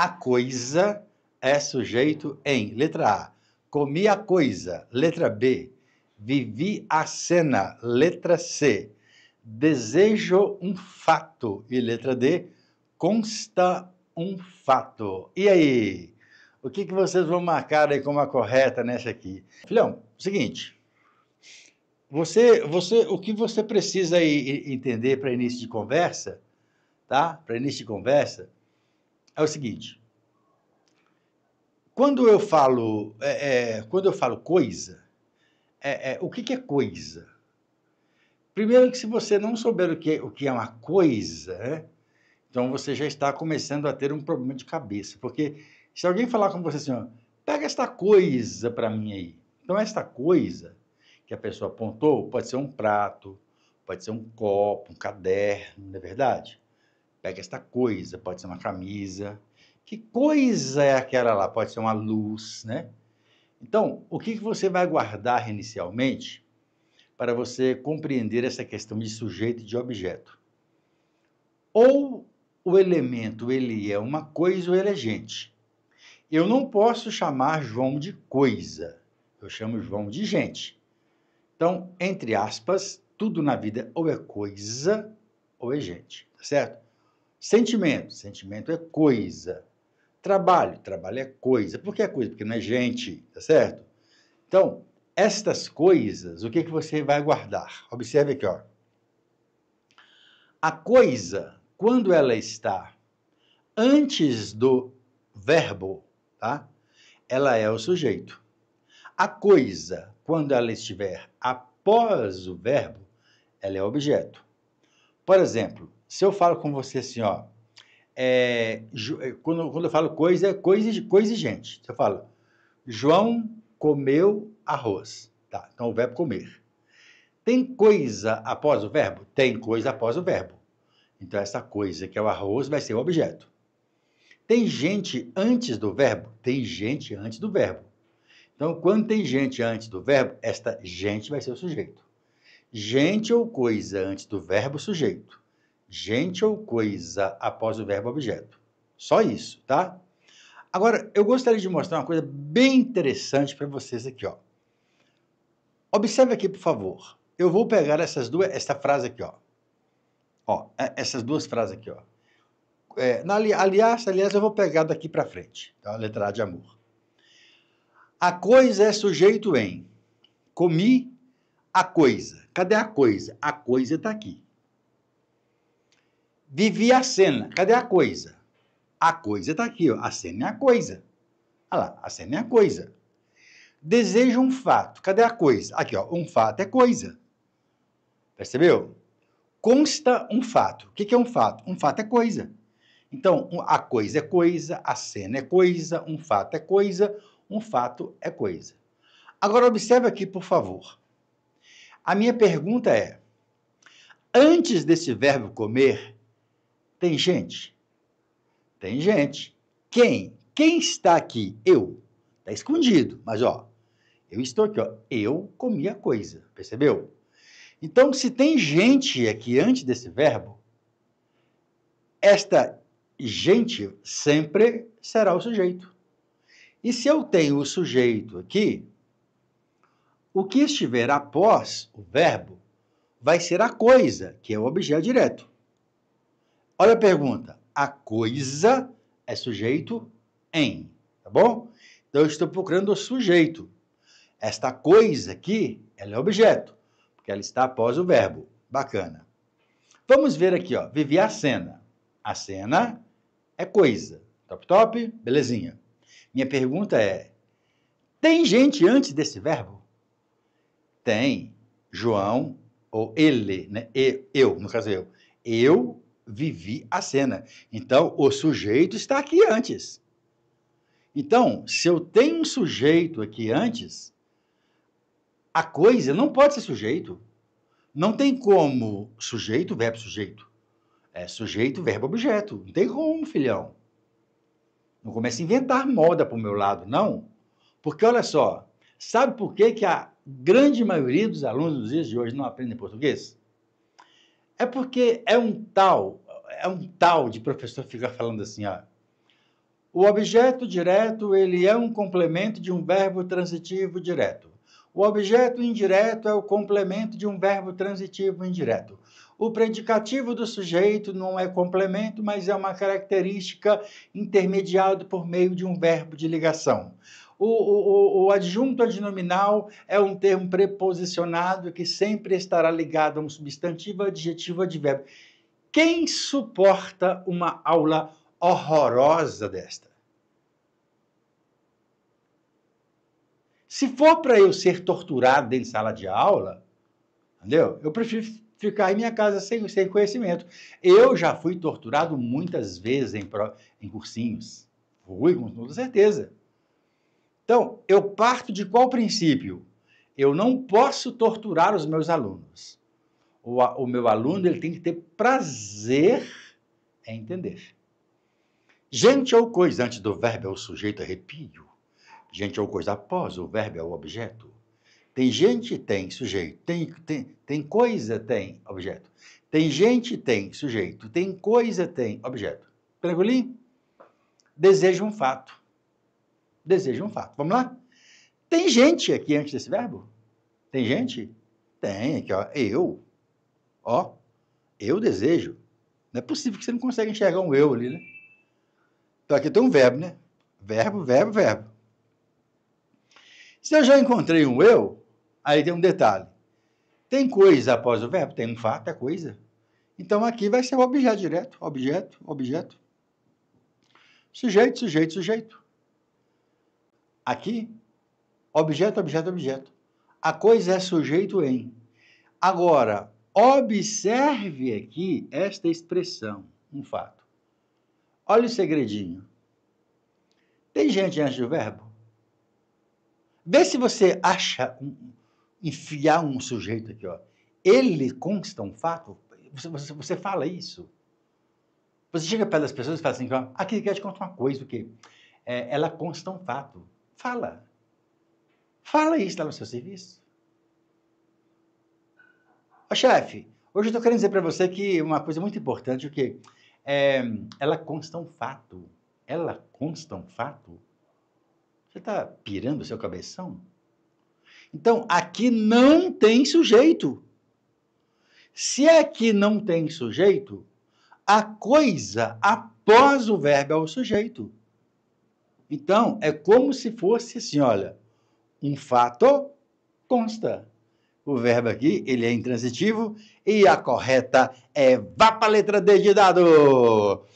a coisa é sujeito em letra A, comi a coisa, letra B, vivi a cena, letra C, desejo um fato e letra D, consta um fato. E aí? O que, que vocês vão marcar aí como a correta nessa aqui? Filhão, seguinte, você, você, o que você precisa entender para início de conversa, tá? Para início de conversa, é o seguinte. Quando eu falo, é, é, quando eu falo coisa, é, é, o que, que, é coisa? Primeiro que se você não souber o que, o que é uma coisa, né, então você já está começando a ter um problema de cabeça. Porque se alguém falar com você assim, ó, pega esta coisa para mim aí. Então esta coisa que a pessoa apontou pode ser um prato, pode ser um copo, um caderno, não é verdade? Pega esta coisa, pode ser uma camisa. Que coisa é aquela lá? Pode ser uma luz, né? Então, o que, que você vai guardar inicialmente para você compreender essa questão de sujeito e de objeto? Ou o elemento ele é uma coisa ou ele é gente. Eu não posso chamar João de coisa, eu chamo João de gente. Então, entre aspas, tudo na vida ou é coisa ou é gente, tá certo? Sentimento. Sentimento é coisa. Trabalho. Trabalho é coisa. Por que é coisa? Porque não é gente, tá certo? Então, estas coisas, o que, é que você vai guardar? Observe aqui, ó. A coisa, quando ela está antes do verbo, tá? Ela é o sujeito. A coisa, quando ela estiver após o verbo, ela é objeto. Por exemplo, se eu falo com você assim, ó, é, é quando, quando eu falo coisa, é coisa, coisa e gente, eu falo, João comeu arroz. Tá, então o verbo comer. Tem coisa após o verbo? Tem coisa após o verbo. Então essa coisa que é o arroz vai ser o objeto. Tem gente antes do verbo? Tem gente antes do verbo. Então quando tem gente antes do verbo, esta gente vai ser o sujeito. Gente ou coisa antes do verbo, sujeito gente ou coisa após o verbo objeto. Só isso, tá? Agora, eu gostaria de mostrar uma coisa bem interessante para vocês aqui, ó. Observe aqui, por favor. Eu vou pegar essas duas, essa frase aqui, ó. Ó, é, essas duas frases aqui, ó. É, na, aliás, aliás, eu vou pegar daqui para frente, tá? A letra A de amor. A coisa é sujeito em. Comi a coisa. Cadê a coisa? A coisa está aqui. Vivi a cena. Cadê a coisa? A coisa está aqui, ó. A cena é a coisa. Olha lá, a cena é a coisa. Desejo um fato. Cadê a coisa? Aqui, ó. Um fato é coisa. Percebeu? Consta um fato. O que é um fato? Um fato é coisa. Então, a coisa é coisa, a cena é coisa, um fato é coisa, um fato é coisa. Agora, observe aqui, por favor. A minha pergunta é: antes desse verbo comer, tem gente? Tem gente. Quem? Quem está aqui? Eu. Está escondido, mas ó, eu estou aqui, ó. Eu comi a coisa, percebeu? Então, se tem gente aqui antes desse verbo, esta gente sempre será o sujeito. E se eu tenho o sujeito aqui, o que estiver após o verbo vai ser a coisa, que é o objeto direto. Olha a pergunta. A coisa é sujeito em, tá bom? Então eu estou procurando o sujeito. Esta coisa aqui, ela é objeto, porque ela está após o verbo. Bacana. Vamos ver aqui, ó. Vivi a cena. A cena é coisa. Top, top? Belezinha. Minha pergunta é: tem gente antes desse verbo? Tem. João, ou ele, né? Eu, no caso eu. Eu vivi a cena. Então, o sujeito está aqui antes. Então, se eu tenho um sujeito aqui antes, a coisa não pode ser sujeito. Não tem como sujeito, verbo, sujeito. É sujeito, verbo, objeto. Não tem como, filhão. Não comece a inventar moda para o meu lado, não. Porque, olha só, sabe por que, que a grande maioria dos alunos dos dias de hoje não aprendem português? É porque é um tal, é um tal de professor ficar falando assim, ó. O objeto direto, ele é um complemento de um verbo transitivo direto. O objeto indireto é o complemento de um verbo transitivo indireto. O predicativo do sujeito não é complemento, mas é uma característica intermediada por meio de um verbo de ligação. O, o, o, adjunto adnominal é um termo preposicionado que sempre estará ligado a um substantivo, adjetivo, advérbio. Quem suporta uma aula horrorosa desta? Se for para eu ser torturado dentro de sala de aula, entendeu? Eu prefiro ficar em minha casa sem, sem conhecimento. Eu já fui torturado muitas vezes em, pro, em cursinhos. Fui, com toda certeza. Então, eu parto de qual princípio? Eu não posso torturar os meus alunos. O, o meu aluno ele tem que ter prazer em entender. Gente ou coisa antes do verbo é o sujeito, arrepio. É gente ou coisa após, o verbo é o objeto. Tem gente, tem sujeito. Tem, tem, tem coisa, tem objeto. Tem gente, tem sujeito. Tem coisa, tem objeto. Tranquilinho? Desejo um fato desejo um fato. Vamos lá? Tem gente aqui antes desse verbo? Tem gente? Tem, aqui, ó. Eu. Ó. Eu desejo. Não é possível que você não consiga enxergar um eu ali, né? Então aqui tem um verbo, né? Verbo, verbo, verbo. Se eu já encontrei um eu, aí tem um detalhe. Tem coisa após o verbo? Tem um fato, é coisa. Então aqui vai ser o objeto direto. Objeto, objeto. Sujeito, sujeito, sujeito. Aqui, objeto, objeto, objeto. A coisa é sujeito em. Agora, observe aqui esta expressão, um fato. Olha o segredinho. Tem gente antes do verbo? Vê se você acha, um, enfiar um sujeito aqui, ó. Ele consta um fato? Você, você, você fala isso? Você chega perto das pessoas e fala assim, ó, aqui quer te contar uma coisa, o quê? É, ela consta um fato. Fala. Fala isso lá no seu serviço. Ô, chefe, hoje eu estou querendo dizer para você que uma coisa muito importante, o que é, ela consta um fato. Ela consta um fato. Você está pirando o seu cabeção? Então, aqui não tem sujeito. Se aqui não tem sujeito, a coisa após o verbo é o sujeito. Então, é como se fosse assim, olha, um fato consta. O verbo aqui, ele é intransitivo e a correta é vá para a letra D de dado.